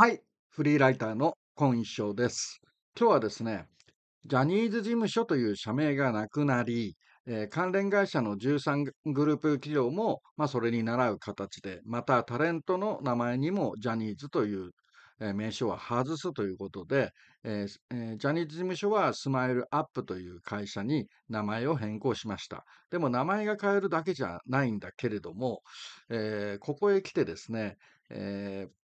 はい、フリーライターの今一生です。今日はですね、ジャニーズ事務所という社名がなくなり、えー、関連会社の13グループ企業も、まあ、それに倣う形で、またタレントの名前にもジャニーズという、え名称は外すということで、えーえー、ジャニーズ事務所はスマイルアップという会社に名前を変更しました。でも名前が変えるだけじゃないんだけれども、えー、ここへ来てですね、えー、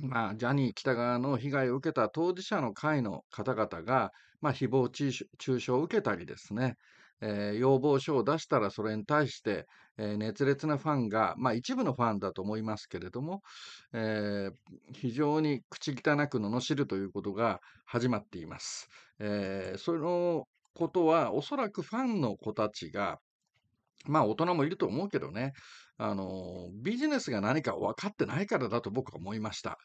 まあ、ジャニー喜多川の被害を受けた当事者の会の方々が、まあ、誹謗中傷を受けたりですね、えー、要望書を出したらそれに対して、えー、熱烈なファンが、まあ、一部のファンだと思いますけれども、えー、非常に口汚く罵るということが始まっています。えー、そのことはおそらくファンの子たちがまあ大人もいると思うけどね、あの、ビジネスが何か分かってないからだと僕は思いました。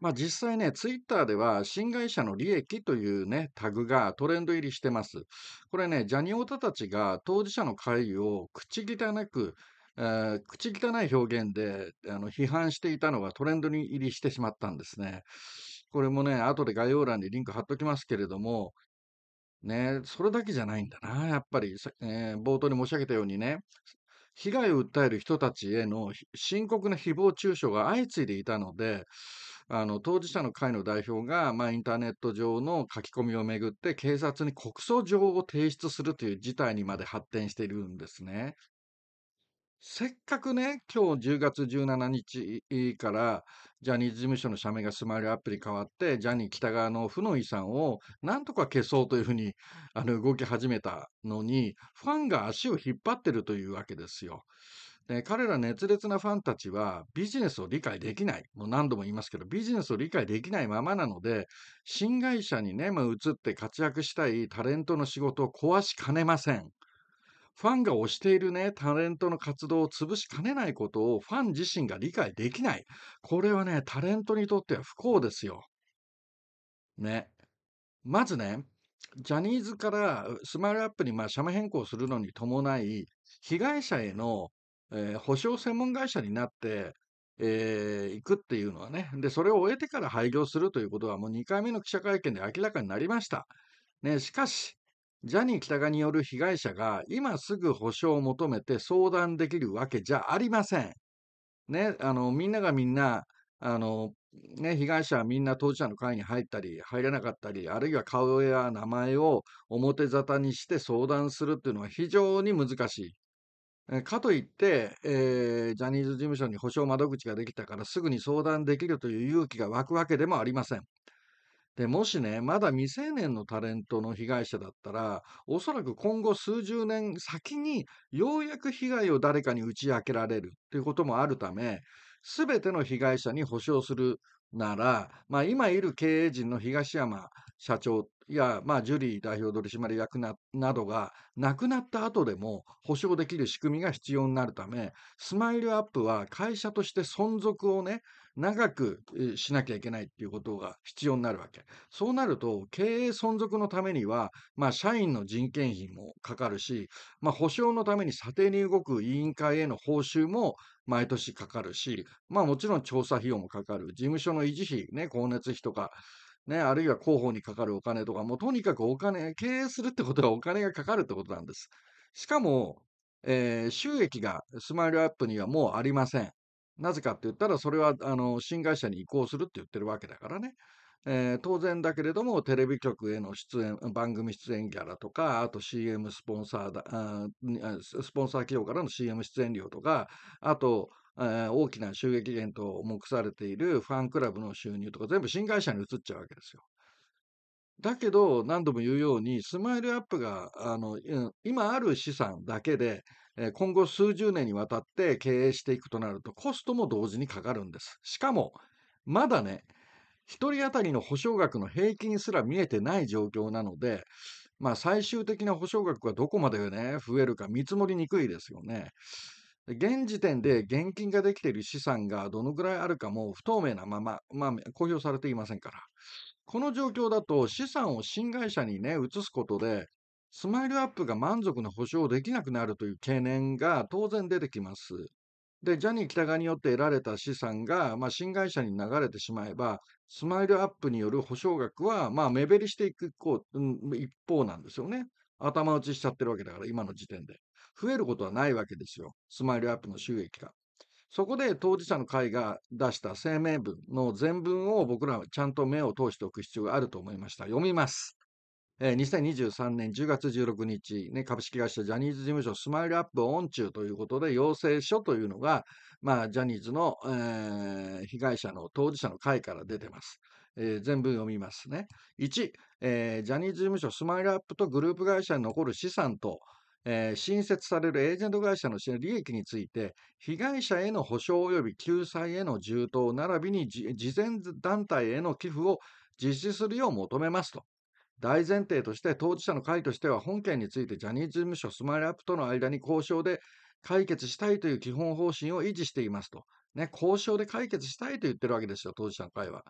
まあ、実際ね、ツイッターでは、新会社の利益というね、タグがトレンド入りしてます。これね、ジャニオタたちが当事者の会議を口汚く、えー、口汚い表現であの批判していたのがトレンドに入りしてしまったんですね。これもね、後で概要欄にリンク貼っときますけれども、ね、それだけじゃないんだな、やっぱり、えー、冒頭に申し上げたようにね、被害を訴える人たちへの深刻な誹謗中傷が相次いでいたので、あの当事者の会の代表が、まあ、インターネット上の書き込みをめぐって警察に告訴状を提出するという事態にまで発展しているんですね。せっかくね、今日10月17日から、ジャニーズ事務所の社名がスマイルアップに変わって、ジャニー北川の負の遺産をなんとか消そうというふうにあの動き始めたのに、ファンが足を引っ張ってるというわけですよ。で彼ら熱烈なファンたちはビジネスを理解できない。もう何度も言いますけど、ビジネスを理解できないままなので、新会社にね、まあ、移って活躍したいタレントの仕事を壊しかねません。ファンが推しているね、タレントの活動を潰しかねないことをファン自身が理解できない。これはね、タレントにとっては不幸ですよ。ね。まずね、ジャニーズからスマイルアップにまあ社名変更するのに伴い、被害者への、えー、保証専門会社になって、えー、行くっていうのはね、で、それを終えてから廃業するということはもう2回目の記者会見で明らかになりました。ね、しかし、ジャニー喜多川による被害者が今すぐ保証を求めて相談できるわけじゃありません。ね、あの、みんながみんな、あの、ね、被害者はみんな当事者の会に入ったり、入れなかったり、あるいは顔や名前を表沙汰にして相談するっていうのは非常に難しい。かといって、えー、ジャニーズ事務所に保証窓口ができたからすぐに相談できるという勇気が湧くわけでもありません。で、もしね、まだ未成年のタレントの被害者だったら、おそらく今後数十年先に、ようやく被害を誰かに打ち明けられるっていうこともあるため、すべての被害者に補償するなら、まあ、今いる経営陣の東山社長や、まあ、ジュリー代表取締役などが亡くなった後でも保証できる仕組みが必要になるため、スマイルアップは会社として存続をね、長くしなきゃいけないっていうことが必要になるわけ。そうなると、経営存続のためには、まあ、社員の人件費もかかるし、まあ、保証のために査定に動く委員会への報酬も毎年かかるし、まあ、もちろん調査費用もかかる。事務所の維持費、ね、光熱費とか、ね、あるいは広報にかかるお金とか、もうとにかくお金、経営するってことはお金がかかるってことなんです。しかも、えー、収益がスマイルアップにはもうありません。なぜかって言ったら、それはあの新会社に移行するって言ってるわけだからね。えー、当然だけれども、テレビ局への出演、番組出演ギャラとか、あと CM スポンサーだ、あスポンサー企業からの CM 出演料とか、あと、えー、大きな収益源と目されているファンクラブの収入とか、全部新会社に移っちゃうわけですよ。だけど、何度も言うように、スマイルアップが、あの、今ある資産だけで、今後数十年にわたって経営していくとなるとコストも同時にかかるんです。しかも、まだね、1人当たりの保証額の平均すら見えてない状況なので、まあ、最終的な保証額がどこまでね、増えるか見積もりにくいですよね。現時点で現金ができている資産がどのぐらいあるかも不透明なまま、まあ、公表されていませんから。この状況だと資産を新会社にね、移すことで、スマイルアップが満足の保証できなくなるという懸念が当然出てきます。で、ジャニー喜多川によって得られた資産が、まあ、新会社に流れてしまえば、スマイルアップによる保証額は、まあ、目減りしていくこう、一方なんですよね。頭打ちしちゃってるわけだから、今の時点で。増えることはないわけですよ。スマイルアップの収益が。そこで当事者の会が出した声明文の全文を僕らはちゃんと目を通しておく必要があると思いました。読みます。えー、2023年10月16日、ね、株式会社ジャニーズ事務所スマイルアップオン中ということで、要請書というのが、まあ、ジャニーズの、えー、被害者の当事者の会から出てます。えー、全文読みますね。1、えー、ジャニーズ事務所スマイルアップとグループ会社に残る資産と、えー、新設されるエージェント会社の利益について、被害者への補償及び救済への充当並びに事前団体への寄付を実施するよう求めますと。大前提として当事者の会としては本件についてジャニーズ事務所スマイルアップとの間に交渉で解決したいという基本方針を維持していますと。ね、交渉で解決したいと言ってるわけですよ、当事者の会は。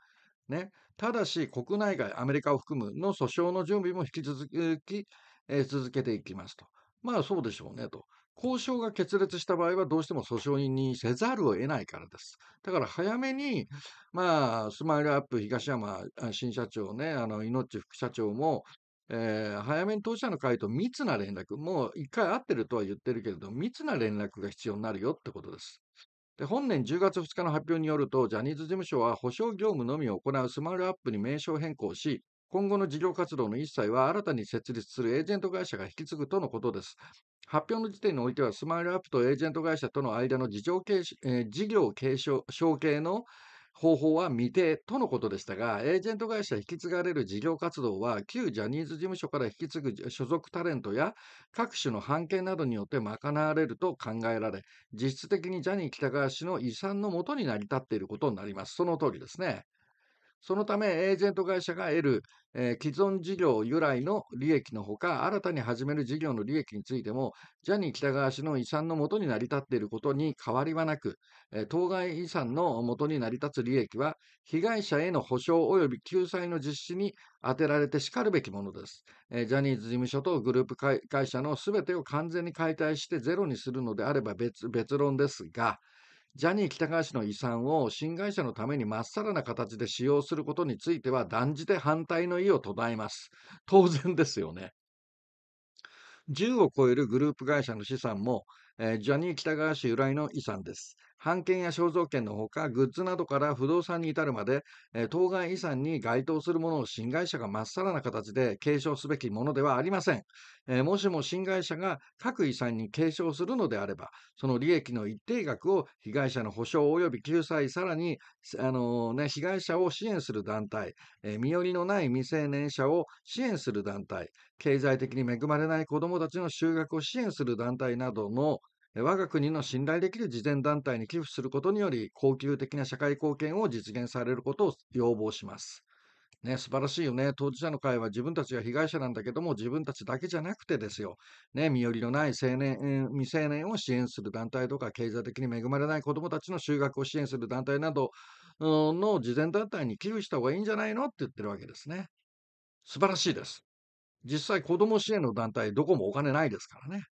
ね、ただし、国内外、アメリカを含むの訴訟の準備も引き続き、えー、続けていきますと。まあそうでしょうねと。交渉が決裂した場合はどうしても訴訟にせざるを得ないからです。だから早めに、まあ、スマイルアップ東山新社長ね、あの、命副社長も、えー、早めに当事者の会と密な連絡、もう一回会ってるとは言ってるけれど、密な連絡が必要になるよってことです。で本年10月2日の発表によると、ジャニーズ事務所は補償業務のみを行うスマイルアップに名称変更し、今後の事業活動の一切は新たに設立するエージェント会社が引き継ぐとのことです。発表の時点においては、スマイルアップとエージェント会社との間の事情継事業継承承継の方法は未定とのことでしたが、エージェント会社引き継がれる事業活動は、旧ジャニーズ事務所から引き継ぐ所属タレントや各種の判権などによって賄われると考えられ、実質的にジャニー喜多川氏の遺産のもとに成り立っていることになります。その通りですね。そのため、エージェント会社が得る、えー、既存事業由来の利益のほか、新たに始める事業の利益についても、ジャニー喜多川氏の遺産のもとに成り立っていることに変わりはなく、えー、当該遺産のもとに成り立つ利益は、被害者への補償及び救済の実施に充てられてしかるべきものです。えー、ジャニーズ事務所とグループ会社のすべてを完全に解体してゼロにするのであれば別別論ですが、ジャニー喜多川氏の遺産を新会社のためにまっさらな形で使用することについては断じて反対の意を唱えます。当然ですよね。10を超えるグループ会社の資産も、えー、ジャニー喜多川氏由来の遺産です。版権や肖像権のほか、グッズなどから不動産に至るまで、え当該遺産に該当するものを侵害者がまっさらな形で継承すべきものではありません。えもしも侵害者が各遺産に継承するのであれば、その利益の一定額を被害者の補償及び救済、さらに、あのね、被害者を支援する団体、え身寄りのない未成年者を支援する団体、経済的に恵まれない子どもたちの就学を支援する団体などの我が国の信頼できる慈善団体に寄付することにより、恒久的な社会貢献を実現されることを要望します。ね、素晴らしいよね。当事者の会は自分たちが被害者なんだけども、自分たちだけじゃなくてですよ。ね、身寄りのない青年、未成年を支援する団体とか、経済的に恵まれない子どもたちの就学を支援する団体などの慈善団体に寄付した方がいいんじゃないのって言ってるわけですね。素晴らしいです。実際、子ども支援の団体、どこもお金ないですからね。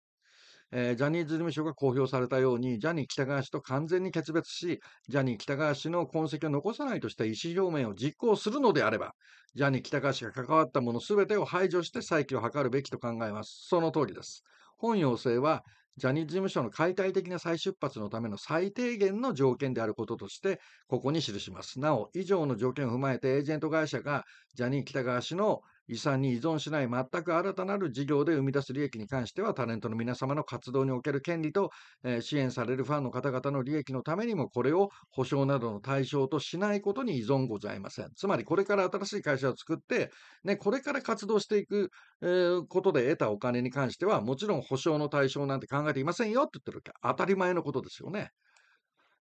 えー、ジャニーズ事務所が公表されたように、ジャニー喜多川氏と完全に決別し、ジャニー喜多川氏の痕跡を残さないとした意思表明を実行するのであれば、ジャニー喜多川氏が関わったものすべてを排除して再起を図るべきと考えます。その通りです。本要請は、ジャニーズ事務所の解体的な再出発のための最低限の条件であることとして、ここに記します。なお、以上の条件を踏まえて、エージェント会社がジャニー喜多川氏の遺産に依存しない全く新たなる事業で生み出す利益に関しては、タレントの皆様の活動における権利と、えー、支援されるファンの方々の利益のためにも、これを保証などの対象としないことに依存ございません。つまり、これから新しい会社を作って、ね、これから活動していく、えー、ことで得たお金に関しては、もちろん保証の対象なんて考えていませんよって言ってるわけ。当たり前のことですよね。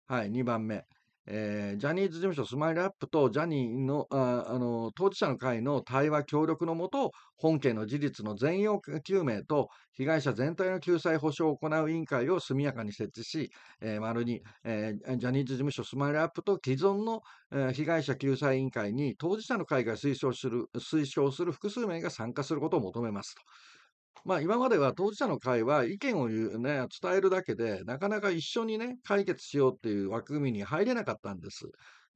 はい、2番目。えー、ジャニーズ事務所スマイルアップとジャニーのああの当事者の会の対話協力のもと、本件の事実の全容究明と被害者全体の救済保障を行う委員会を速やかに設置し、えー、丸に、えー、ジャニーズ事務所スマイルアップと既存の、えー、被害者救済委員会に当事者の会が推奨する推奨する複数名が参加することを求めますと。まあ、今までは当事者の会は意見を言う、ね、伝えるだけで、なかなか一緒にね、解決しようっていう枠組みに入れなかったんです。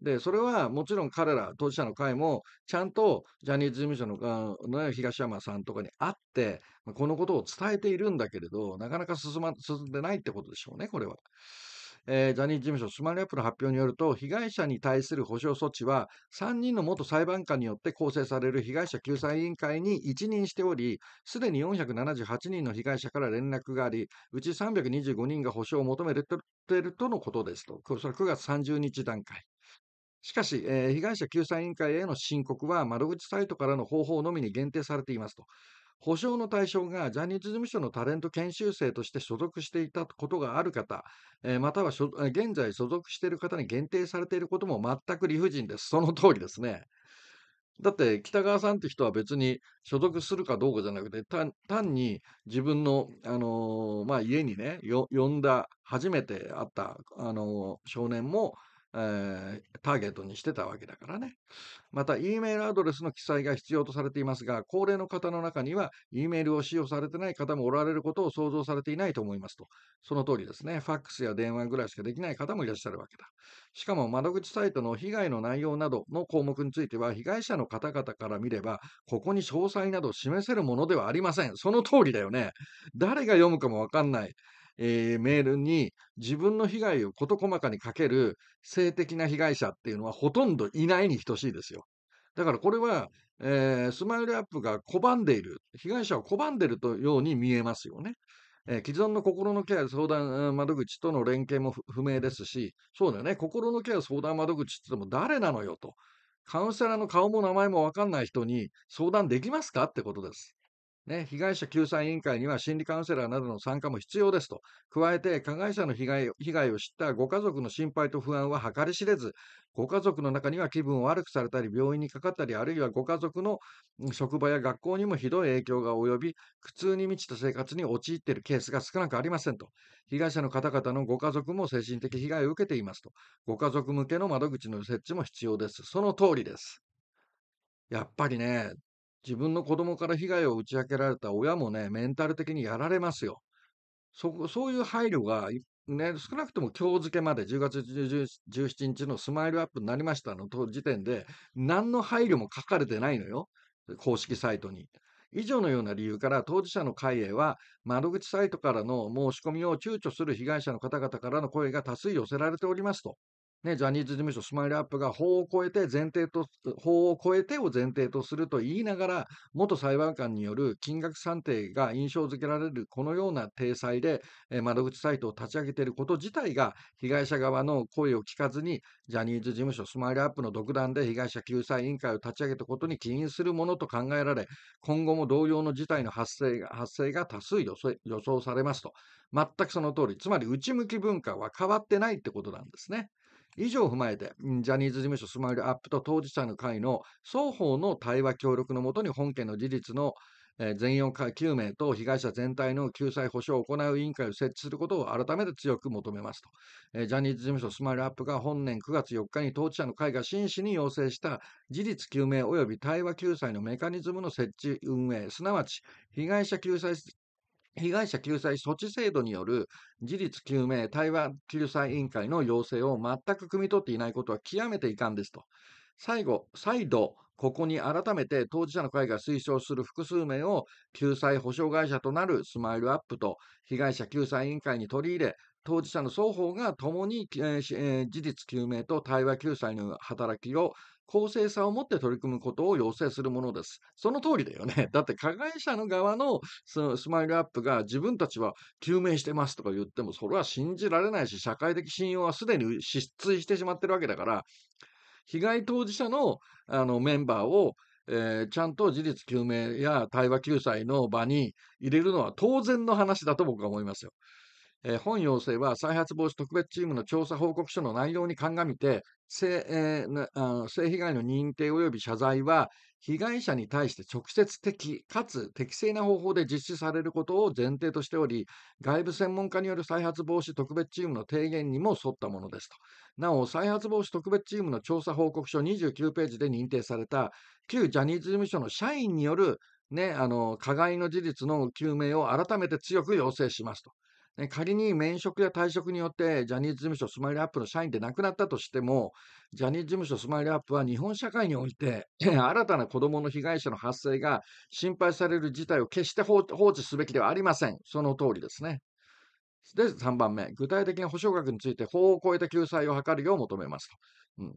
で、それはもちろん彼ら、当事者の会も、ちゃんとジャニーズ事務所のあの東山さんとかに会って、このことを伝えているんだけれど、なかなか進,、ま、進んでないってことでしょうね、これは。えー、ジャニーズ事務所スマレップの発表によると、被害者に対する補償措置は、3人の元裁判官によって構成される被害者救済委員会に一任しており、すでに478人の被害者から連絡があり、うち325人が補償を求めているとのことですと。それ9月30日段階。しかし、えー、被害者救済委員会への申告は窓口サイトからの方法のみに限定されていますと。保証の対象がジャニーズ事務所のタレント研修生として所属していたことがある方、えー、または現在所属している方に限定されていることも全く理不尽です。その通りですね。だって北川さんって人は別に所属するかどうかじゃなくて単に自分の、あのーまあ、家にね呼んだ初めて会った、あのー、少年もえー、ターゲットにしてたわけだからね。また、E メールアドレスの記載が必要とされていますが、高齢の方の中には、E メールを使用されてない方もおられることを想像されていないと思いますと。その通りですね。ファックスや電話ぐらいしかできない方もいらっしゃるわけだ。しかも、窓口サイトの被害の内容などの項目については、被害者の方々から見れば、ここに詳細など示せるものではありません。その通りだよね。誰が読むかもわかんない。えー、メールに自分の被害を事細かにかける性的な被害者っていうのはほとんどいないに等しいですよ。だからこれは、えー、スマイルアップが拒んでいる、被害者を拒んでいるとように見えますよね。えー、既存の心のケア相談窓口との連携も不明ですし、そうだよね、心のケア相談窓口って言っても誰なのよと、カウンセラーの顔も名前も分かんない人に相談できますかってことです。ね、被害者救済委員会には心理カウンセラーなどの参加も必要ですと。加えて、加害者の被害被害を知ったご家族の心配と不安は計り知れず、ご家族の中には気分を悪くされたり、病院にかかったり、あるいはご家族の職場や学校にもひどい影響が及び、苦痛に満ちた生活に陥っているケースが少なくありませんと。被害者の方々のご家族も精神的被害を受けていますと。ご家族向けの窓口の設置も必要です。その通りです。やっぱりね、自分の子供から被害を打ち明けられた親もね、メンタル的にやられますよ。そそういう配慮が、ね、少なくとも今日付まで10月17日のスマイルアップになりましたの時点で、何の配慮も書かれてないのよ、公式サイトに。以上のような理由から当事者の会へは窓口サイトからの申し込みを躊躇する被害者の方々からの声が多数寄せられておりますと。ね、ジャニーズ事務所スマイルアップが法を超えて前提と、法を超えてを前提とすると言いながら、元裁判官による金額算定が印象付けられるこのような体裁で、え窓口サイトを立ち上げていること自体が、被害者側の声を聞かずに、ジャニーズ事務所スマイルアップの独断で被害者救済委員会を立ち上げたことに起因するものと考えられ、今後も同様の事態の発生が発生が多数予想されますと。全くその通り。つまり内向き文化は変わってないってことなんですね。以上を踏まえて、ジャニーズ事務所スマイルアップと当事者の会の双方の対話協力のもとに本件の事実の全容会救命と被害者全体の救済保障を行う委員会を設置することを改めて強く求めますと。ジャニーズ事務所スマイルアップが本年9月4日に当事者の会が真摯に要請した事実究明及び対話救済のメカニズムの設置運営、すなわち被害者救済被害者救済措置制度による事実究明対話救済委員会の要請を全く汲み取っていないことは極めて遺憾ですと。最後、再度、ここに改めて当事者の会が推奨する複数名を救済保障会社となるスマイルアップと被害者救済委員会に取り入れ、当事者の双方が共に、えー、事実究明と対話救済の働きを公正さを持って取り組むことを要請するものです。その通りだよね。だって加害者の側のスマイルアップが自分たちは究明してますとか言ってもそれは信じられないし社会的信用はすでに失墜してしまってるわけだから被害当事者のあのメンバーをえー、ちゃんと事実究明や対話救済の場に入れるのは当然の話だと僕は思いますよ。えー、本要請は再発防止特別チームの調査報告書の内容に鑑みて、性,、えー、性被害の認定及び謝罪は、被害者に対して直接的かつ適正な方法で実施されることを前提としており、外部専門家による再発防止特別チームの提言にも沿ったものですと。なお、再発防止特別チームの調査報告書29ページで認定された、旧ジャニーズ事務所の社員による、ね、あの加害の事実の究明を改めて強く要請しますと。ね、仮に免職や退職によってジャニーズ事務所スマイルアップの社員で亡くなったとしても、ジャニーズ事務所スマイルアップは日本社会において、新たな子どもの被害者の発生が心配される事態を決して放置すべきではありません。その通りですね。で、3番目、具体的な補償額について法を超えた救済を図るよう求めますと。うん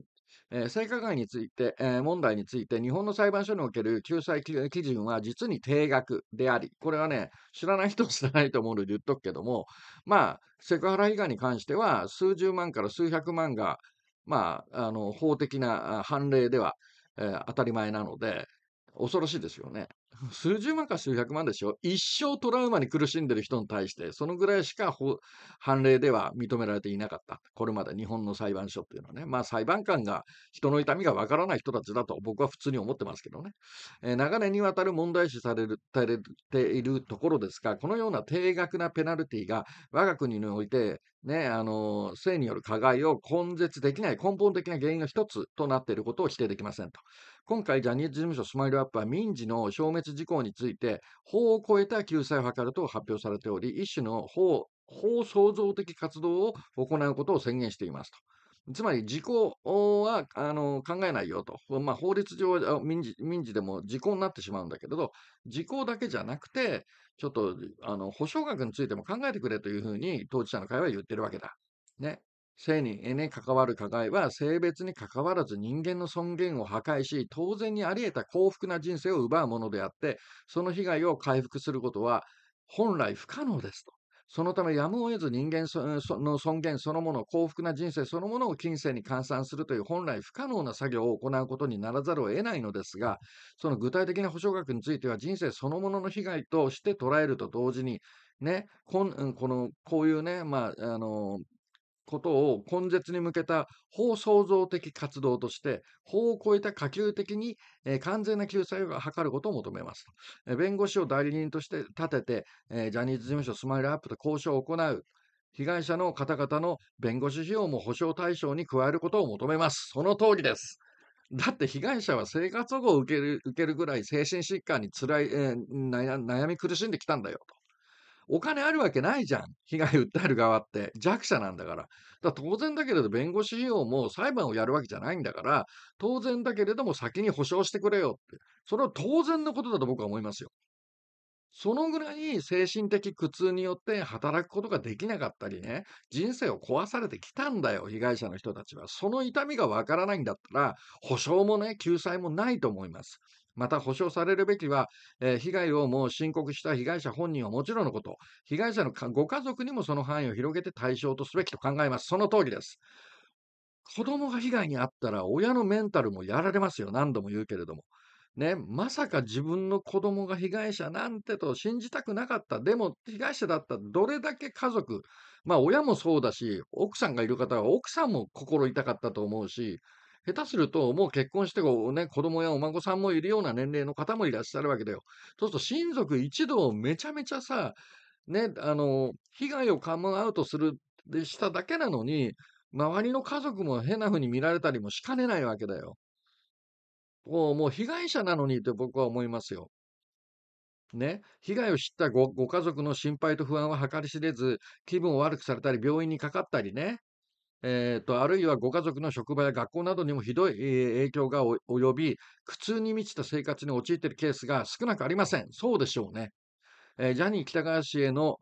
えー、性加害について、えー、問題について、日本の裁判所における救済基準は実に定額であり、これはね、知らない人は知らないと思うので言っとくけども、まあ、セクハラ被害に関しては、数十万から数百万が、まあ、あの法的な判例では、えー、当たり前なので、恐ろしいですよね。数十万か数百万でしょ一生トラウマに苦しんでる人に対して、そのぐらいしか判例では認められていなかった。これまで日本の裁判所っていうのはね。まあ裁判官が人の痛みがわからない人たちだと僕は普通に思ってますけどね。えー、長年にわたる問題視される、されているところですが、このような定額なペナルティが我が国において、ね、あの、性による加害を根絶できない根本的な原因の一つとなっていることを否定できませんと。今回、ジャニーズ事務所スマイルアップは民事の消滅滅事項について、法を超えた救済を図ると発表されており、一種の法、法創造的活動を行うことを宣言していますと。つまり、時効はあの考えないよと。まあ、法律上は民事民事でも時効になってしまうんだけれど、時効だけじゃなくて、ちょっとあの保証額についても考えてくれというふうに当事者の会は言ってるわけだ。ね。性に、関わる加害は性別に関わらず人間の尊厳を破壊し、当然にあり得た幸福な人生を奪うものであって、その被害を回復することは本来不可能ですと。そのためやむを得ず人間の尊厳そのもの、幸福な人生そのものを金銭に換算するという本来不可能な作業を行うことにならざるを得ないのですが、その具体的な保障額については人生そのものの被害として捉えると同時に、ね、こんこのこういうね、まああのことを根絶に向けた法創造的活動として、法を超えた可及的に、え完全な救済を図ることを求めます、え弁護士を代理人として立てて、えジャニーズ事務所スマイルアップと交渉を行う。被害者の方々の弁護士費用も保障対象に加えることを求めます。その通りです。だって被害者は生活保護を受ける受けるぐらい精神疾患につらい、えー、悩み苦しんできたんだよと。お金あるわけないじゃん。被害訴える側って弱者なんだから。だ当然だけれど、弁護士費用も裁判をやるわけじゃないんだから、当然だけれども先に保証してくれよって。それは当然のことだと僕は思いますよ。そのぐらい精神的苦痛によって働くことができなかったりね、人生を壊されてきたんだよ、被害者の人たちは。その痛みがわからないんだったら、保証もね、救済もないと思います。また保証されるべきは、えー、被害をもう申告した被害者本人はもちろんのこと、被害者のご家族にもその範囲を広げて対象とすべきと考えます。その通りです。子供が被害に遭ったら親のメンタルもやられますよ。何度も言うけれども。ね、まさか自分の子供が被害者なんてと信じたくなかった。でも、被害者だったどれだけ家族、まあ親もそうだし、奥さんがいる方は奥さんも心痛かったと思うし、下手すると、もう結婚して、ね、子供やお孫さんもいるような年齢の方もいらっしゃるわけだよ。そうすると、親族一同めちゃめちゃさ、ね、あの、被害をカムアウトする、でしただけなのに、周りの家族も変な風に見られたりもしかねないわけだよ。もうもう被害者なのにと僕は思いますよ。ね、被害を知ったごご家族の心配と不安は計り知れず、気分を悪くされたり、病院にかかったりね、えーと、あるいはご家族の職場や学校などにもひどい影響が及び、苦痛に満ちた生活に陥っているケースが少なくありません。そうでしょうね。えー、ジャニー喜多川氏への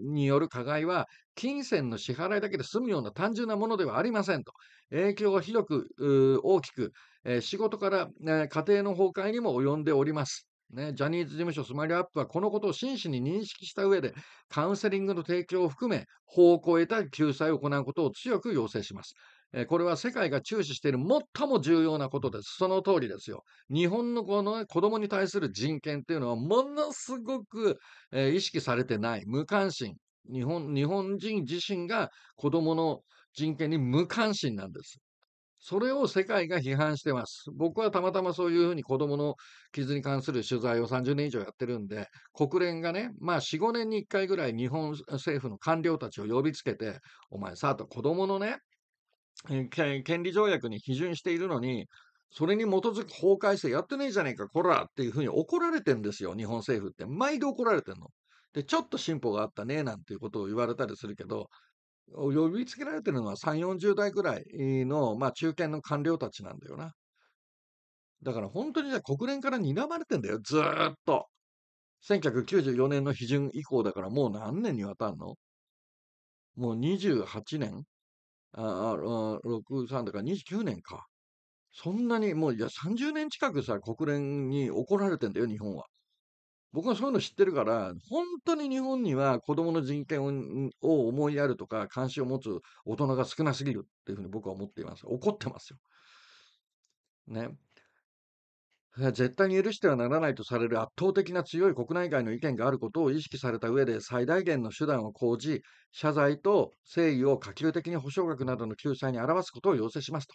による加害は、金銭の支払いだけで済むような単純なものではありませんと、影響が広く大きく、えー、仕事から、え家庭の崩壊にも及んでおります。ね、ジャニーズ事務所スマイルアップはこのことを真摯に認識した上で、カウンセリングの提供を含め、法を超えた救済を行うことを強く要請します。えこれは世界が注視している最も重要なことです。その通りですよ。日本のこの子供に対する人権っていうのはものすごく、え意識されてない、無関心。日本日本人自身が子供の人権に無関心なんです。それを世界が批判してます。僕はたまたまそういうふうに子供の傷に関する取材を30年以上やってるんで、国連がね、まあ4、5年に1回ぐらい日本政府の官僚たちを呼びつけて、お前さ、と子供のね、権利条約に批准しているのに、それに基づく法改正やってねえじゃねえか、こらっていうふうに怒られてんですよ、日本政府って。毎度怒られてんの。で、ちょっと進歩があったね、なんていうことを言われたりするけど、呼びつけられてるのは3、40代くらいの、まあ、中堅の官僚たちなんだよな。だから本当にあ国連から睨まれてんだよ、ずーっと。1994年の批准以降だからもう何年にわたんのもう28年ああ、63だから29年か。そんなに、もういや30年近くさ、国連に怒られてんだよ、日本は。僕はそういうの知ってるから、本当に日本には子供の人権を思いやるとか、関心を持つ大人が少なすぎるっていうふうに僕は思っています。怒ってますよ。ね。絶対に許してはならないとされる圧倒的な強い国内外の意見があることを意識された上で最大限の手段を講じ、謝罪と誠意を可及的に保障額などの救済に表すことを要請しますと。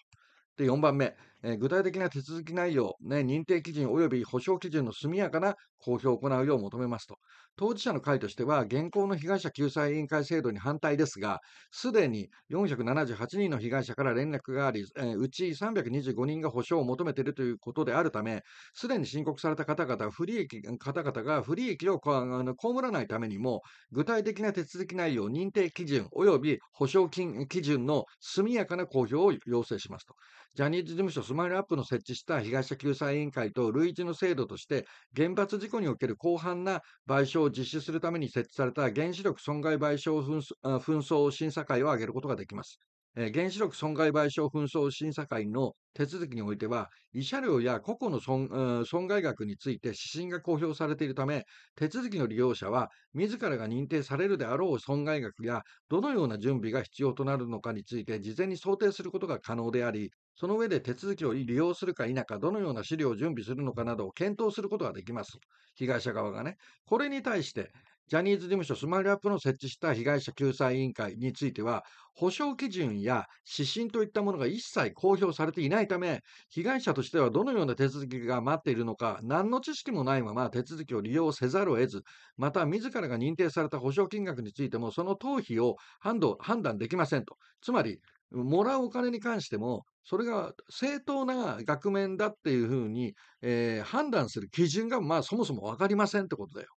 で、4番目、えー、具体的な手続き内容、ね、認定基準及び保証基準の速やかな公表を行うよう求めますと。当事者の会としては、現行の被害者救済委員会制度に反対ですが、すでに478人の被害者から連絡があり、えー、うち325人が保証を求めているということであるため、すでに申告された方々不利益方々が不利益をあの被らないためにも、具体的な手続き内容、認定基準及び保金基準の速やかな公表を要請しますと。ジャニーズ事務所スマイルアップの設置した被害者救済委員会と類似の制度として、原発事故における広範な賠償を実施するために設置された原子力損害賠償紛争審査会を挙げることができます。原子力損害賠償紛争審査会の手続きにおいては、慰謝料や個々の損,、損害額について指針が公表されているため、手続きの利用者は、自らが認定されるであろう損害額や、どのような準備が必要となるのかについて事前に想定することが可能であり、その上で手続きを利用するか否か、どのような資料を準備するのかなどを検討することができます。被害者側がね。これに対して、ジャニーズ事務所スマイルアップの設置した被害者救済委員会については、補償基準や指針といったものが一切公表されていないため、被害者としてはどのような手続きが待っているのか、何の知識もないまま手続きを利用せざるを得ず、また自らが認定された補償金額についても、その頭費を判断できませんと。つまり、もらうお金に関しても、それが正当な額面だっていうふうに、えー、判断する基準が、まあ、そもそも分かりませんってことだよ。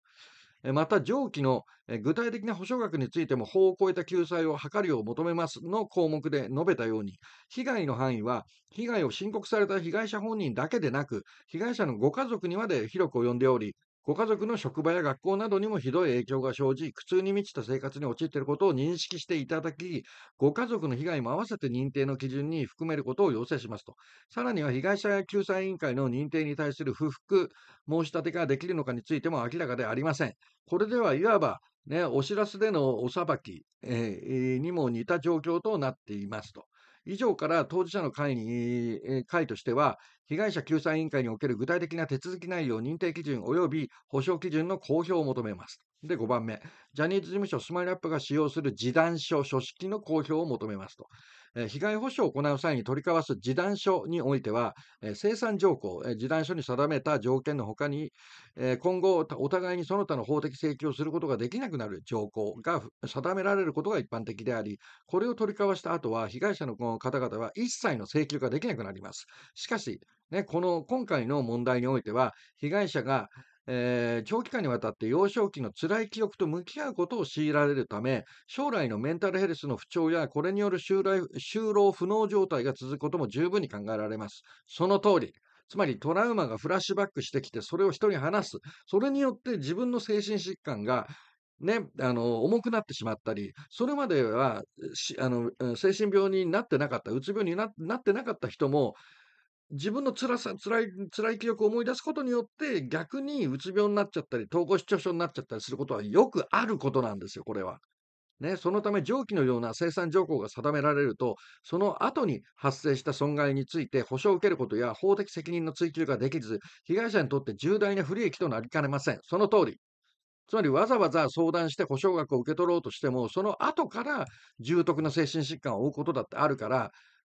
また、上記の具体的な補償額についても法を超えた救済を図るよう求めますの項目で述べたように、被害の範囲は、被害を申告された被害者本人だけでなく、被害者のご家族にまで広く及んでおり、ご家族の職場や学校などにもひどい影響が生じ、苦痛に満ちた生活に陥っていることを認識していただき、ご家族の被害も合わせて認定の基準に含めることを要請しますと。さらには被害者救済委員会の認定に対する不服申し立てができるのかについても明らかでありません。これではいわば、ね、お知らせでのお裁き、えー、にも似た状況となっていますと。以上から当事者の会に、会としては、被害者救済委員会における具体的な手続き内容、認定基準及び保障基準の公表を求めます。で、5番目、ジャニーズ事務所スマイルアップが使用する示談書、書式の公表を求めますと。被害補償を行う際に取り交わす示談書においては、生産条項、示談書に定めた条件のほかに、今後、お互いにその他の法的請求をすることができなくなる条項が定められることが一般的であり、これを取り交わした後は、被害者の方々は一切の請求ができなくなります。しかし、ね、この今回の問題においては、被害者が、えー、長期間にわたって幼少期の辛い記憶と向き合うことを強いられるため、将来のメンタルヘルスの不調や、これによる就労不能状態が続くことも十分に考えられます。その通り、つまりトラウマがフラッシュバックしてきて、それを人に話す。それによって自分の精神疾患がね、あの重くなってしまったり、それまではあの精神病になってなかった、うつ病になってなかった人も、自分の辛さ、辛い、辛い記憶を思い出すことによって、逆にうつ病になっちゃったり、統合失調症になっちゃったりすることはよくあることなんですよ、これは。ね、そのため上記のような生産条項が定められると、その後に発生した損害について保証を受けることや法的責任の追及ができず、被害者にとって重大な不利益となりかねません。その通り。つまりわざわざ相談して保証額を受け取ろうとしても、その後から重篤な精神疾患を負うことだってあるからっ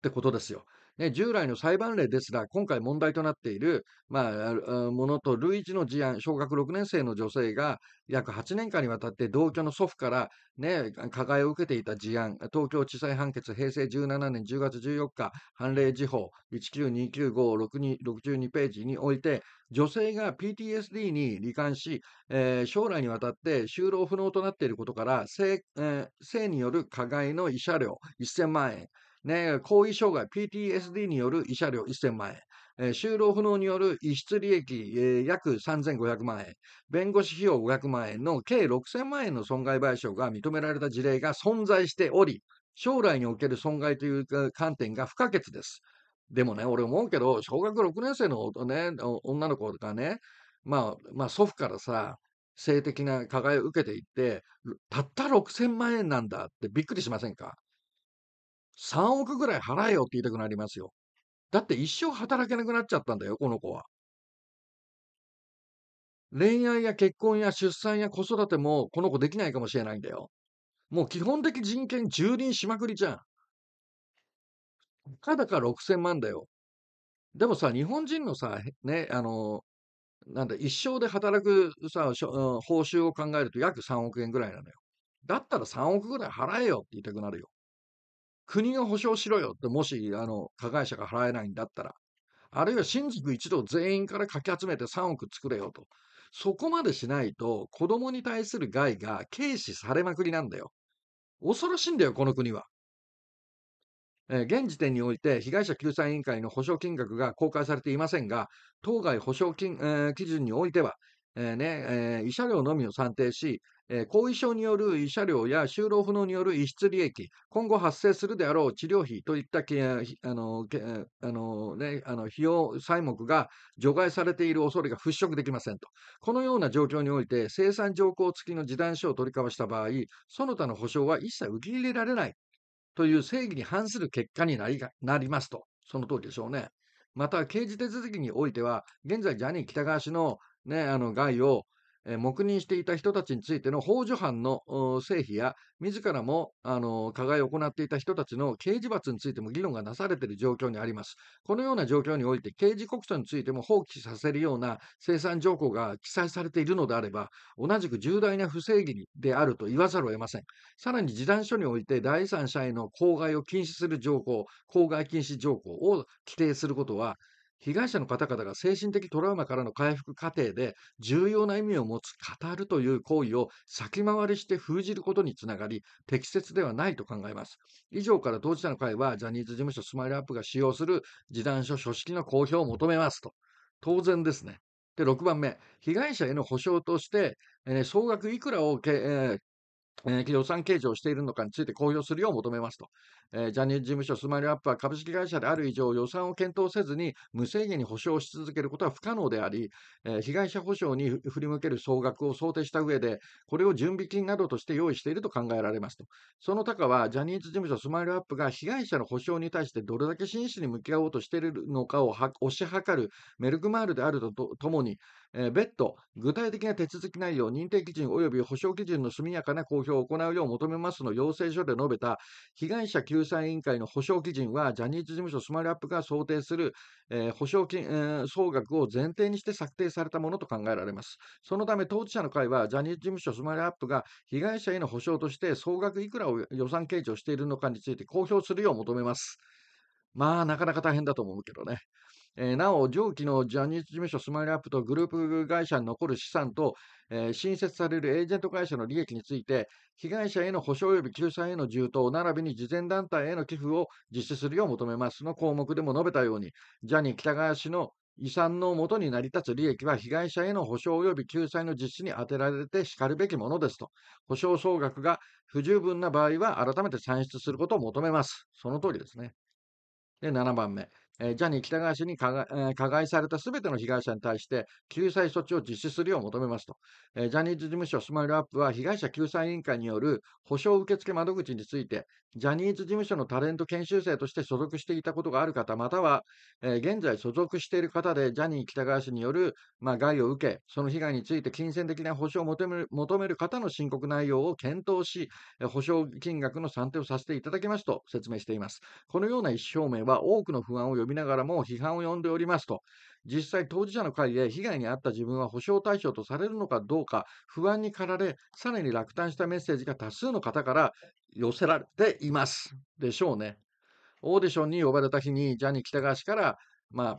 てことですよ。ね、従来の裁判例ですら、今回問題となっている、まあ、ものと類似の事案、小学6年生の女性が約8年間にわたって同居の祖父から、ね、加害を受けていた事案、東京地裁判決平成17年10月14日、判例事報1929562ページにおいて、女性が PTSD に罹患し、えー、将来にわたって就労不能となっていることから性、えー、性による加害の慰謝料1000万円、ね、後遺障害、PTSD による慰謝料1000万円、えー、就労不能による逸失利益、えー、約3500万円、弁護士費用500万円の計6000万円の損害賠償が認められた事例が存在しており、将来における損害という観点が不可欠です。でもね、俺思うけど、小学6年生の、ね、女の子がね、まあ、まあ、祖父からさ、性的な加害を受けていって、たった6000万円なんだってびっくりしませんか3億ぐらい払えよって言いたくなりますよ。だって一生働けなくなっちゃったんだよ、この子は。恋愛や結婚や出産や子育てもこの子できないかもしれないんだよ。もう基本的人権蹂躙しまくりじゃん。ただか6000万だよ。でもさ、日本人のさ、ね、あの、なんだ、一生で働くさ、報酬を考えると約3億円ぐらいなのよ。だったら3億ぐらい払えよって言いたくなるよ。国が保証しろよって、もし、あの、加害者が払えないんだったら。あるいは親族一同全員からかき集めて3億作れよと。そこまでしないと、子供に対する害が軽視されまくりなんだよ。恐ろしいんだよ、この国は。え現時点において、被害者救済委員会の保証金額が公開されていませんが、当該保証金、えー、基準においては、えーねえー、慰謝料のみを算定し、えー、後遺症による慰謝料や就労不能による逸失利益、今後発生するであろう治療費といったあのあの、ね、あの費用債目が除外されている恐れが払拭できませんと。このような状況において、生産条項付きの示談書を取り交わした場合、その他の保障は一切受け入れられないという正義に反する結果になりなりますと。その通りでしょうね。また、刑事手続きにおいては、現在、ジャニー喜多川氏のね、あの害を、えー、黙認していた人たちについての法助犯の成否や、自らも、あの、加害を行っていた人たちの刑事罰についても議論がなされている状況にあります。このような状況において、刑事告訴についても放棄させるような生産条項が記載されているのであれば、同じく重大な不正義であると言わざるを得ません。さらに、示談書において、第三者への公害を禁止する条項、公害禁止条項を規定することは、被害者の方々が精神的トラウマからの回復過程で重要な意味を持つ語るという行為を先回りして封じることにつながり、適切ではないと考えます。以上から当事者の会は、ジャニーズ事務所スマイルアップが使用する示談書書式の公表を求めますと。当然ですね。で、6番目、被害者への補償として、えー、総額いくらを、えー、えー、予算計上しているのかについて公表するよう求めますと、えー、ジャニーズ事務所スマイルアップは株式会社である以上予算を検討せずに無制限に補償し続けることは不可能であり、えー、被害者補償に振り向ける総額を想定した上でこれを準備金などとして用意していると考えられますとその他はジャニーズ事務所スマイルアップが被害者の補償に対してどれだけ真摯に向き合おうとしているのかを推し量るメルクマールであるとともにえー、別途、具体的な手続き内容、認定基準及び保証基準の速やかな公表を行うよう求めますの要請書で述べた、被害者救済委員会の保証基準は、ジャニーズ事務所スマイルアップが想定する、えー、保証金、えー、総額を前提にして策定されたものと考えられます。そのため、当事者の会は、ジャニーズ事務所スマイルアップが被害者への保証として総額いくらを予算計上しているのかについて公表するよう求めます。まあ、なかなか大変だと思うけどね。えー、なお、上記のジャニーズ事務所スマイルアップとグループ会社に残る資産と、えー、新設されるエージェント会社の利益について、被害者への補償及び救済への充当、並びに慈善団体への寄付を実施するよう求めますの項目でも述べたように、ジャニー北川氏の遺産のもとに成り立つ利益は被害者への補償及び救済の実施に充てられてしかるべきものですと、補償総額が不十分な場合は改めて算出することを求めます。その通りですね。で、7番目。えジャニー喜多川氏に加害,、えー、加害されたすべての被害者に対して救済措置を実施するよう求めますと、えジャニーズ事務所スマイルアップは被害者救済委員会による補償受付窓口について、ジャニーズ事務所のタレント研修生として所属していたことがある方、または、え現在所属している方でジャニー喜多川氏による、まあ、害を受け、その被害について金銭的な補償を求める求める方の申告内容を検討し、え補償金額の算定をさせていただきますと説明しています。このような意思表明は多くの不安を呼びながらも批判を呼んでおりますと、実際当事者の会で被害に遭った自分は保証対象とされるのかどうか不安に駆られ、さらに落胆したメッセージが多数の方から寄せられていますでしょうね。オーディションに呼ばれた日に、ジャニー喜多川氏から、まあ、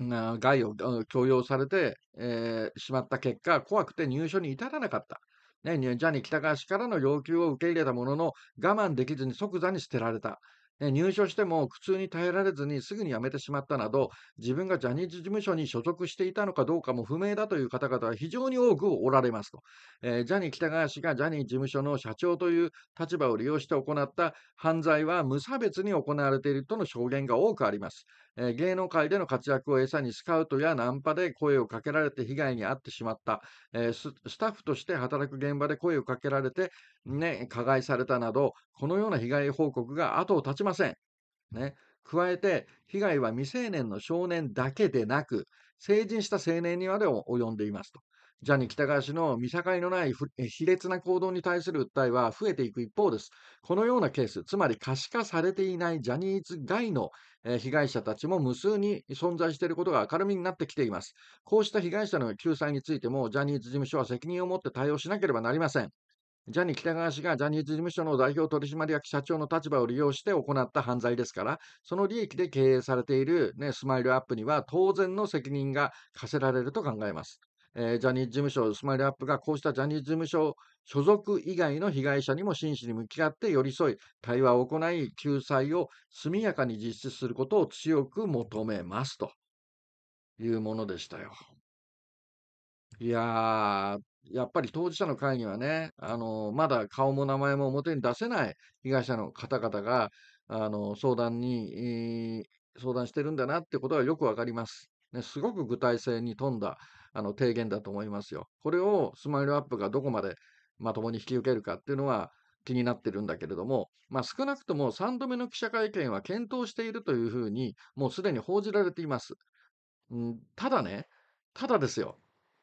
害を強要されて、えー、しまった結果、怖くて入所に至らなかった。ね、ジャニー喜多川氏からの要求を受け入れたものの、我慢できずに即座に捨てられた。入所しても苦痛に耐えられずにすぐに辞めてしまったなど、自分がジャニーズ事務所に所属していたのかどうかも不明だという方々は非常に多くおられますと。えー、ジャニー喜多川氏がジャニー事務所の社長という立場を利用して行った犯罪は無差別に行われているとの証言が多くあります。え芸能界での活躍を餌にスカウトやナンパで声をかけられて被害に遭ってしまった、えスタッフとして働く現場で声をかけられて、ね、加害されたなど、このような被害報告が後を絶ちません。ね、加えて、被害は未成年の少年だけでなく、成人した青年にまで及んでいますと。ジャニー喜多川氏の見境のない卑劣な行動に対する訴えは増えていく一方です。このようなケース、つまり可視化されていないジャニーズ外の被害者たちも無数に存在していることが明るみになってきています。こうした被害者の救済についても、ジャニーズ事務所は責任を持って対応しなければなりません。ジャニー喜多川氏がジャニーズ事務所の代表取締役社長の立場を利用して行った犯罪ですから、その利益で経営されている、ね、スマイルアップには当然の責任が課せられると考えます。えー、ジャニーズ事務所、スマイルアップがこうしたジャニーズ事務所所属以外の被害者にも真摯に向き合って寄り添い、対話を行い、救済を速やかに実施することを強く求めますというものでしたよ。いややっぱり当事者の会にはね、あのまだ顔も名前も表に出せない被害者の方々が、あの相談に、えー、相談してるんだなってことがよくわかります。ね、すごく具体性に富んだあの提言だと思いますよ。これをスマイルアップがどこまでまともに引き受けるかっていうのは気になってるんだけれども、まあ、少なくとも3度目の記者会見は検討しているというふうに、もうすでに報じられています。うん、ただね、ただですよ。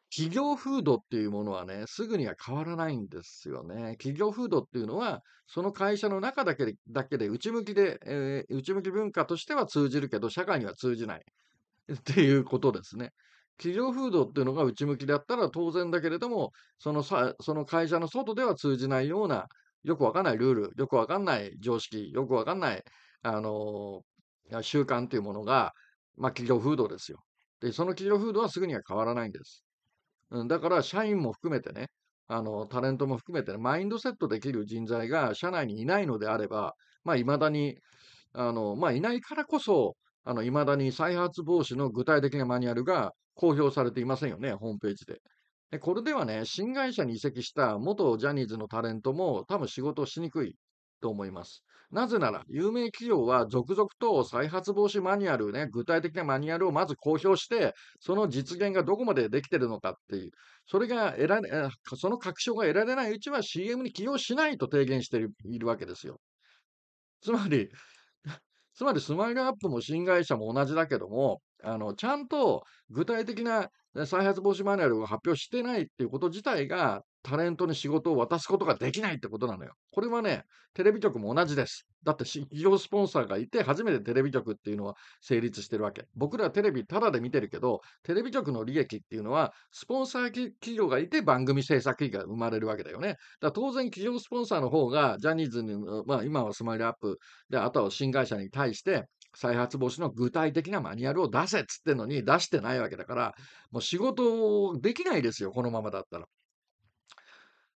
企業風土っていうものはね、すぐには変わらないんですよね。企業風土っていうのは、その会社の中だけで、だけで内向きで、えー、内向き文化としては通じるけど、社会には通じない。っていうことですね。企業風土っていうのが内向きだったら当然だけれども、そのさその会社の外では通じないような、よくわかんないルール、よくわかんない常識、よくわかんない、あのー、習慣っていうものが、まあ、企業風土ですよ。で、その企業風土はすぐには変わらないんです。うん、だから、社員も含めてね、あの、タレントも含めて、ね、マインドセットできる人材が社内にいないのであれば、まあ、未だに、あの、まあ、いないからこそ、あの、未だに再発防止の具体的なマニュアルが公表されていませんよね、ホームページで。でこれではね、新会社に移籍した元ジャニーズのタレントも多分仕事しにくいと思います。なぜなら、有名企業は続々と再発防止マニュアルね、具体的なマニュアルをまず公表して、その実現がどこまでできてるのかっていう、それが得られ、その確証が得られないうちは CM に起用しないと提言しているわけですよ。つまり、つまりスマイルアップも新会社も同じだけども、あの、ちゃんと具体的な再発防止マニュアルを発表してないっていうこと自体が、タレントに仕事を渡すことができないってことなのよ。これはね、テレビ局も同じです。だって、企業スポンサーがいて、初めてテレビ局っていうのは成立してるわけ。僕らテレビタダで見てるけど、テレビ局の利益っていうのは、スポンサー企業がいて番組制作費が生まれるわけだよね。だから当然、企業スポンサーの方が、ジャニーズに、まあ、今はスマイルアップで、あとは新会社に対して、再発防止の具体的なマニュアルを出せっつってんのに出してないわけだから、もう仕事できないですよ、このままだったら。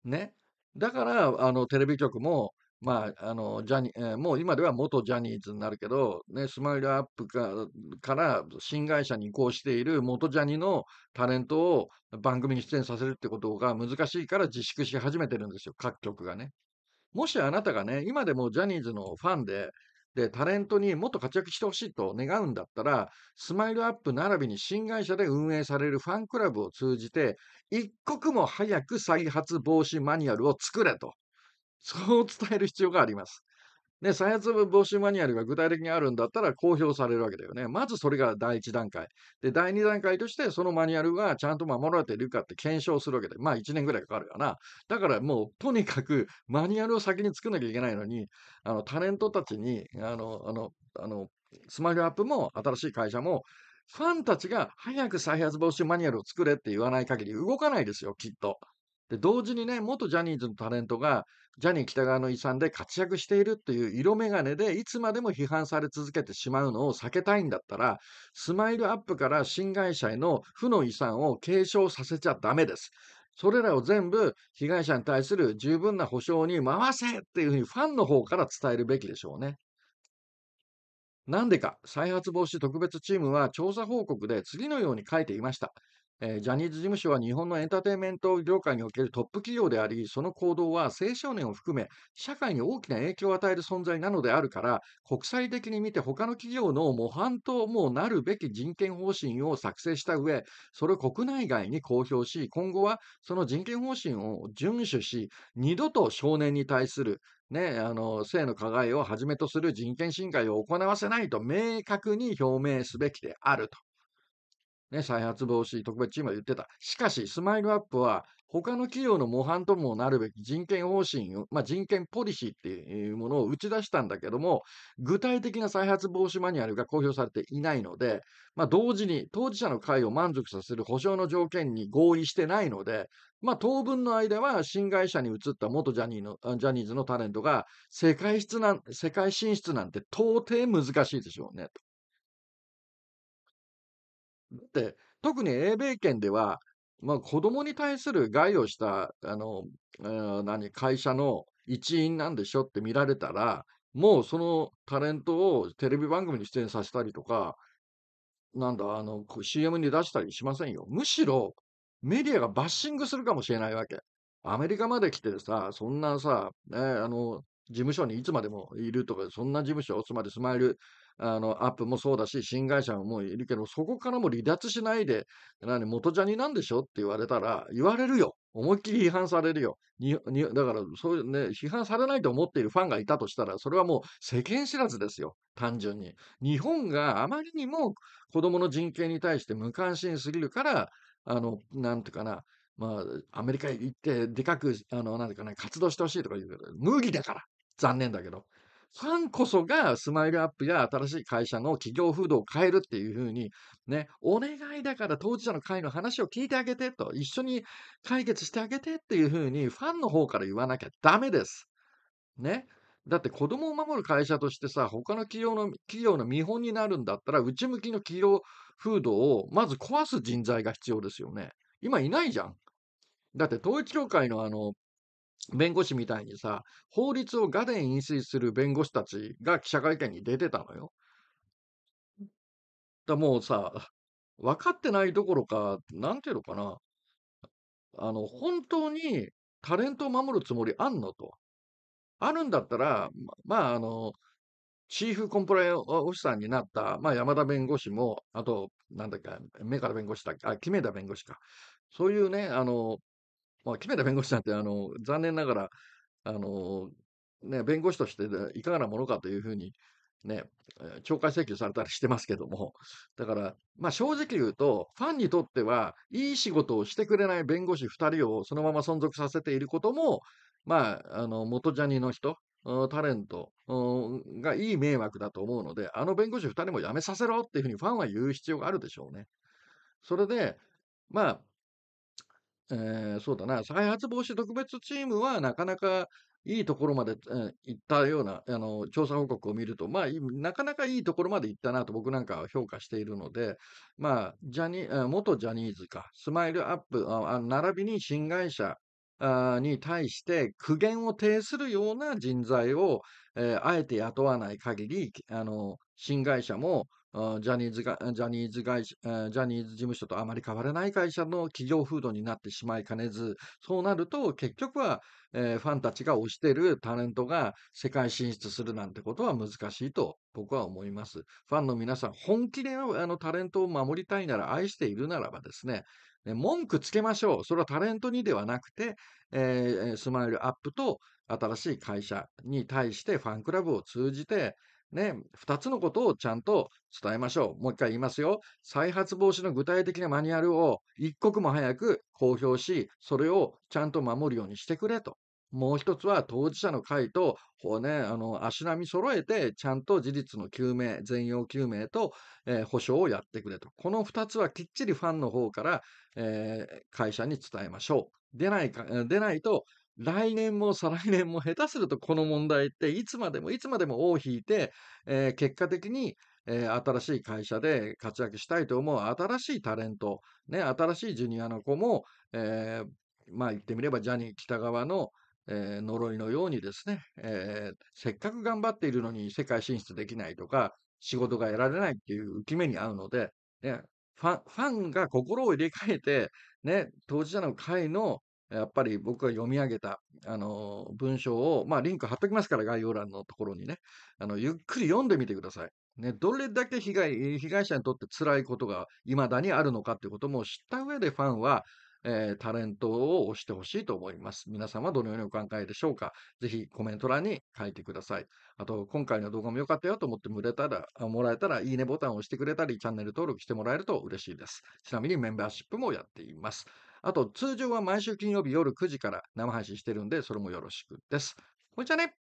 ね。だから、あの、テレビ局も、まあ、あの、ジャニ、えー、もう今では元ジャニーズになるけど、ね、スマイルアップかから新会社に移行している元ジャニのタレントを番組に出演させるってことが難しいから自粛し始めてるんですよ、各局がね。もしあなたがね、今でもジャニーズのファンで、で、タレントにもっと活躍してほしいと願うんだったら、スマイルアップ並びに新会社で運営されるファンクラブを通じて、一刻も早く再発防止マニュアルを作れと、そう伝える必要があります。ね、再発防止マニュアルが具体的にあるんだったら公表されるわけだよね。まずそれが第1段階。で、第2段階としてそのマニュアルがちゃんと守られているかって検証するわけで、まあ1年ぐらいかかるかな。だからもうとにかくマニュアルを先に作んなきゃいけないのに、あのタレントたちに、あの、あの、あの、スマイルアップも新しい会社もファンたちが早く再発防止マニュアルを作れって言わない限り動かないですよ、きっと。で、同時にね、元ジャニーズのタレントが、ジャニー喜多川の遺産で活躍しているという色眼鏡でいつまでも批判され続けてしまうのを避けたいんだったら、スマイルアップから新会社への負の遺産を継承させちゃダメです。それらを全部被害者に対する十分な保障に回せっていうふうにファンの方から伝えるべきでしょうね。なんでか、再発防止特別チームは調査報告で次のように書いていました。えー、ジャニーズ事務所は日本のエンターテインメント業界におけるトップ企業であり、その行動は青少年を含め、社会に大きな影響を与える存在なのであるから、国際的に見て他の企業の模範ともなるべき人権方針を作成した上、それを国内外に公表し、今後はその人権方針を遵守し、二度と少年に対するね、あの性の加害をはじめとする人権侵害を行わせないと明確に表明すべきであると。ね、再発防止特別チームは言ってた。しかし、スマイルアップは、他の企業の模範ともなるべき人権方針、まあ、人権ポリシーっていうものを打ち出したんだけども、具体的な再発防止マニュアルが公表されていないので、まあ、同時に当事者の会を満足させる保障の条件に合意してないので、まあ、当分の間は新会社に移った元ジャニーのジャニーズのタレントが世界な世界進出なんて到底難しいでしょうねと。だって、特に英米圏では、まあ、子供に対する害をした、あの、何、会社の一員なんでしょって見られたら、もうそのタレントをテレビ番組に出演させたりとか、なんだ、CM に出したりしませんよ。むしろ、メディアがバッシングするかもしれないわけ。アメリカまで来てさ、そんなさ、ね、あの、事務所にいつまでもいるとか、そんな事務所、つまりスマイルあのアップもそうだし、新会社もいるけど、そこからも離脱しないで、何、元ジャニなんでしょって言われたら、言われるよ。思いっきり批判されるよ。ににだから、そういうね、批判されないと思っているファンがいたとしたら、それはもう世間知らずですよ。単純に。日本があまりにも子供の人権に対して無関心すぎるから、あの、なんていうかな、まあ、アメリカ行って、でかく、あの、なんていうかね、活動してほしいとか言うけど、麦だから。残念だけど。ファンこそがスマイルアップや新しい会社の企業風土を変えるっていうふうに、ね、お願いだから当事者の会の話を聞いてあげてと、一緒に解決してあげてっていうふうに、ファンの方から言わなきゃダメです。ね。だって子供を守る会社としてさ、他の企業の企業の見本になるんだったら、内向きの企業風土をまず壊す人材が必要ですよね。今いないじゃん。だって統一協会のあの弁護士みたいにさ、法律をガデン飲水する弁護士たちが記者会見に出てたのよ。だもうさ、分かってないどころか、なんていうのかな、あの、本当にタレントを守るつもりあんのと。あるんだったら、ま、まあ、あの、チーフコンプライアンスオフィサーになった、まあ、山田弁護士も、あと、なんだっけ、目から弁護士だっけ、あ、木目田弁護士か。そういうね、あの、まあ、木弁護士なんて、あの、残念ながら、あの、ね、弁護士としていかがなものかというふうに、ね、懲戒請求されたりしてますけども、だから、まあ、正直言うと、ファンにとっては、いい仕事をしてくれない弁護士2人をそのまま存続させていることも、まあ、あの元ジャニーの人、タレントがいい迷惑だと思うので、あの弁護士2人も辞めさせろっていうふうにファンは言う必要があるでしょうね。それで、まあ、えー、そうだな、再発防止特別チームはなかなかいいところまで、えー、行ったようなあの調査報告を見ると、まあ、なかなかいいところまで行ったなと僕なんかは評価しているので、まあ、ジャニ元ジャニーズか、スマイルアップ、あ並びに新会社に対して苦言を呈するような人材を、えー、あえて雇わない限り、あの新会社もジャニーズが、ジャニーズ会社、ジャニーズ事務所とあまり変わらない会社の企業風土になってしまいかねず、そうなると結局は、えー、ファンたちが推してるタレントが世界進出するなんてことは難しいと僕は思います。ファンの皆さん、本気であのタレントを守りたいなら、愛しているならばですね、文句つけましょう。それはタレントにではなくて、えー、スマイルアップと新しい会社に対してファンクラブを通じて、ね、2つのことをちゃんと伝えましょう。もう一回言いますよ。再発防止の具体的なマニュアルを一刻も早く公表し、それをちゃんと守るようにしてくれと。もう一つは当事者の会と、こうね、あの、足並み揃えて、ちゃんと事実の究明、全容究明と、えー、保証をやってくれと。この二つはきっちりファンの方から、えー、会社に伝えましょう。出ないか、ないと、来年も再来年も下手するとこの問題っていつまでもいつまでも尾を引いて、えー、結果的に、えー、新しい会社で活躍したいと思う新しいタレント、ね、新しいジュニアの子も、えー、まあ言ってみればジャニー北川の、えー、呪いのようにですね、えー、せっかく頑張っているのに世界進出できないとか、仕事が得られないっていう浮き目に合うので、ね、ファンが心を入れ替えて、ね、当事者の会のやっぱり僕が読み上げた、あの、文章を、まあ、リンク貼っときますから、概要欄のところにね、あの、ゆっくり読んでみてください。ね、どれだけ被害、被害者にとって辛いことが未だにあるのかということも知った上でファンは、えー、タレントを押してほしいと思います。皆さんはどのようにお考えでしょうかぜひコメント欄に書いてください。あと、今回の動画も良かったよと思ってもらえたら、もらえたら、いいねボタンを押してくれたり、チャンネル登録してもらえると嬉しいです。ちなみにメンバーシップもやっています。あと、通常は毎週金曜日夜9時から生配信してるんで、それもよろしくです。ほいじゃね